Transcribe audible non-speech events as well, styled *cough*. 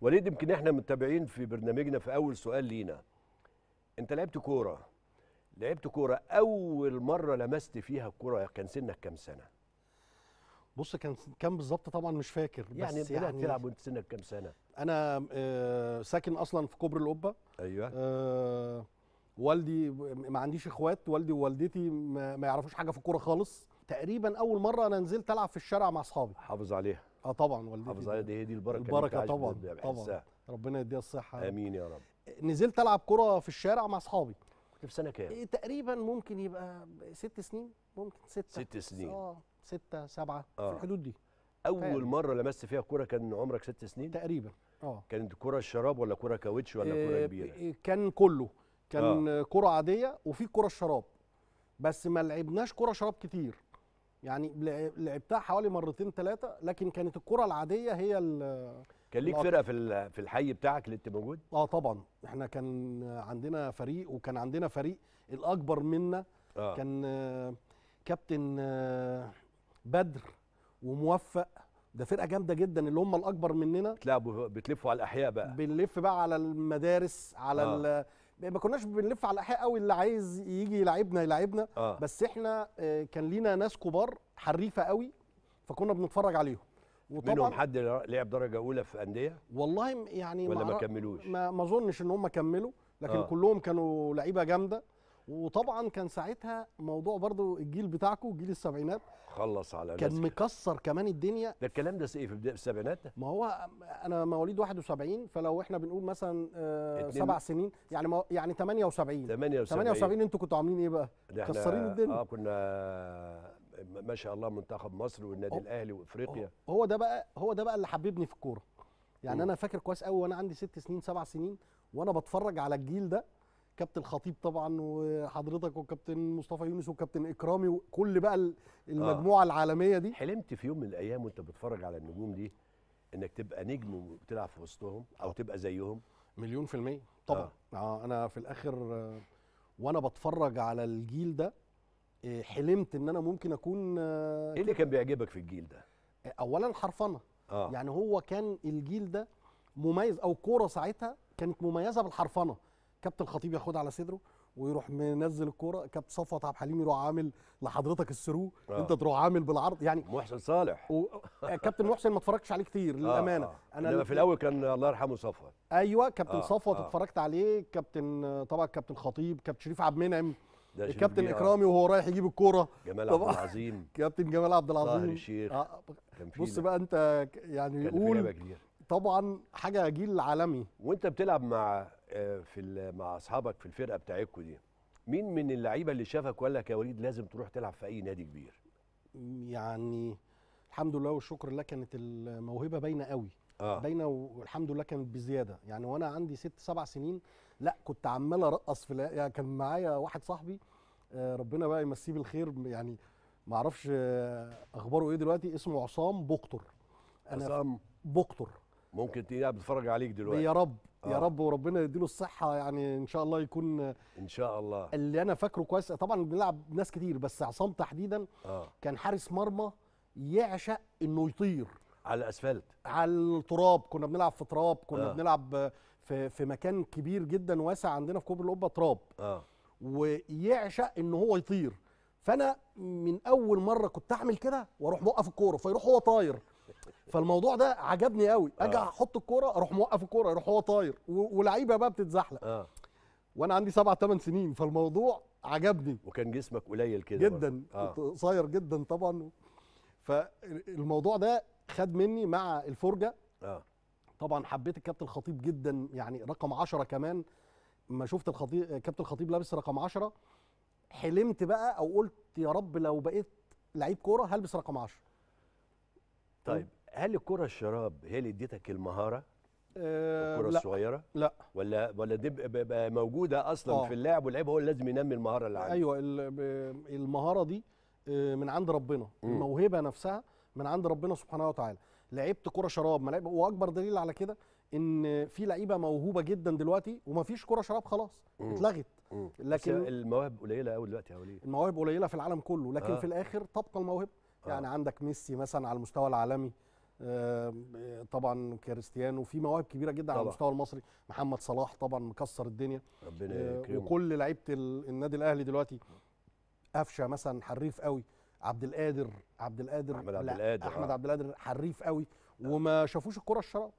وليد يمكن احنا متابعين في برنامجنا في اول سؤال لينا انت لعبت كوره لعبت كوره اول مره لمست فيها الكوره كان سنك كام سنه بص كان كام بالظبط طبعا مش فاكر بس يعني بدات إيه يعني تلعب وانت سنك كام سنه انا آه ساكن اصلا في كوبري القبه ايوه آه والدي ما عنديش اخوات والدي ووالدتي ما يعرفوش حاجه في الكوره خالص تقريبا اول مره انا نزلت العب في الشارع مع اصحابي حافظ عليها اه طبعا والدتي حافظ عليها دي هي دي البركه البركه طبعا طبعا ربنا يديها الصحه امين يا رب نزلت العب كره في الشارع مع اصحابي كنت في سنه كام؟ إيه تقريبا ممكن يبقى ست سنين ممكن ستة ست سنين اه ستة سبعة آه. في الحدود دي أول فعلا. مرة لمست فيها كورة كان عمرك ست سنين؟ تقريبا اه كانت كورة الشراب ولا كورة كاوتش ولا إيه كورة كبيرة؟ إيه، كان كله كان آه. كرة عادية وفي كرة الشراب بس ما لعبناش كرة شراب كتير يعني لعبتها حوالي مرتين ثلاثه لكن كانت الكره العاديه هي كان ليك فرقه في في الحي بتاعك اللي انت موجود اه طبعا احنا كان عندنا فريق وكان عندنا فريق الاكبر منا آه. كان كابتن بدر وموفق ده فرقه جامده جدا اللي هم الاكبر مننا بتلعبوا بتلفوا على الاحياء بقى بنلف بقى على المدارس على آه. ما كناش بنلف على الاحياء قوي اللي عايز يجي يلعبنا يلعبنا آه. بس احنا آه، كان لينا ناس كبار حريفه قوي فكنا بنتفرج عليهم وطبعا منهم حد لعب درجه اولى في انديه والله يعني ولا ما, ما كملوش ما اظنش ان هم كملوا لكن آه. كلهم كانوا لعيبه جامده وطبعا كان ساعتها موضوع برضو الجيل بتاعكم جيل السبعينات خلص على كان ناس مكسر كمان الدنيا ده الكلام ده ايه في بدايه السبعينات ده ما هو انا مواليد 71 فلو احنا بنقول مثلا آه، سبع سنين يعني يعني 78 78 78 انتوا كنتوا عاملين ايه بقى؟ مكسرين الدنيا اه كنا ما شاء الله منتخب مصر والنادي الاهلي وافريقيا هو ده بقى هو ده بقى اللي حببني في الكوره يعني م. انا فاكر كويس قوي وانا عندي ست سنين سبع سنين وانا بتفرج على الجيل ده كابتن خطيب طبعا وحضرتك والكابتن مصطفى يونس والكابتن اكرامي وكل بقى المجموعه آه. العالميه دي حلمت في يوم من الايام وانت بتتفرج على النجوم دي انك تبقى نجم وتلعب في وسطهم او تبقى زيهم مليون في الميه طبعا آه. آه انا في الاخر آه، وانا بتفرج على الجيل ده آه، حلمت ان انا ممكن اكون آه، ايه اللي كان بيعجبك في الجيل ده اولا حرفنه آه. يعني هو كان الجيل ده مميز او كوره ساعتها كانت مميزه بالحرفنه كابتن الخطيب ياخدها على صدره ويروح منزل الكوره كابتن صفوت عبد الحليم يروح عامل لحضرتك السرو آه. انت تروح عامل بالعرض يعني محسن صالح و... آه، كابتن محسن ما اتفرجتش عليه كتير آه، للامانه آه. آه. انا في الاول كان الله يرحمه صفوت ايوه كابتن آه. صفوت آه. اتفرجت عليه كابتن طبعا كابتن خطيب كابتن شريف عبد المنعم الكابتن اكرامي وهو رايح يجيب الكوره جمال عبد العظيم *laughs* كابتن جمال عبد العظيم طاهر الشيخ آه. بص بقى انت يعني يقول طبعا حاجه جيل عالمي وانت بتلعب مع آه، في مع اصحابك في الفرقه بتاعتكم دي مين من اللعيبه اللي شافك وقال لك يا وليد لازم تروح تلعب في اي نادي كبير يعني الحمد لله والشكر لله كانت الموهبه باينه قوي آه. باينه والحمد لله كانت بزياده يعني وانا عندي ست سبع سنين لا كنت عمال ارقص في يعني كان معايا واحد صاحبي آه، ربنا بقى يمسيه بالخير يعني ما اعرفش آه، اخباره ايه دلوقتي اسمه عصام بقطر عصام بقطر ممكن تلاقيني بتتفرج عليك دلوقتي يا رب آه. يا رب وربنا يديله الصحه يعني ان شاء الله يكون ان شاء الله اللي انا فاكره كويس طبعا بنلعب ناس كتير بس عصام تحديدا آه. كان حارس مرمى يعشق انه يطير على الاسفلت على التراب كنا بنلعب في تراب كنا آه. بنلعب في في مكان كبير جدا واسع عندنا في كوبري القبه تراب اه ويعشق ان هو يطير فانا من اول مره كنت اعمل كده واروح موقف الكوره فيروح هو طاير فالموضوع ده عجبني قوي اجي آه. احط الكوره اروح موقف الكوره يروح هو طاير ولعيبه بقى بتتزحلق آه. وانا عندي سبع ثمان سنين فالموضوع عجبني وكان جسمك قليل كده جدا قصير آه. جدا طبعا فالموضوع ده خد مني مع الفرجه آه. طبعا حبيت الكابتن الخطيب جدا يعني رقم 10 كمان ما شفت الخطيب كابتن الخطيب لابس رقم 10 حلمت بقى او قلت يا رب لو بقيت لعيب كوره هلبس رقم 10 طيب هل الكره الشراب هي اللي اديتك المهاره آه، الكره الصغيره لا ولا ولا دي بقى موجوده اصلا آه. في اللاعب واللاعب هو اللي لازم ينمي المهاره اللي عنده ايوه المهاره دي آه، من عند ربنا الموهبه نفسها من عند ربنا سبحانه وتعالى لعبت كره شراب ما لعب واكبر دليل على كده ان في لعيبه موهوبه جدا دلوقتي ومفيش كره شراب خلاص اتلغت م. لكن المواهب قليله قوي دلوقتي حواليه المواهب قليله في العالم كله لكن آه. في الاخر تبقى الموهبه آه. يعني آه. عندك ميسي مثلا على المستوى العالمي طبعا كريستيانو في مواهب كبيره جدا طبعا. على المستوى المصري محمد صلاح طبعا مكسر الدنيا ربنا آه، يكرمه وكل لعيبه النادي الاهلي دلوقتي قفشه مثلا حريف قوي عبد القادر عبد القادر احمد عبد القادر احمد آه. عبد القادر حريف قوي آه. وما شافوش الكره الشراب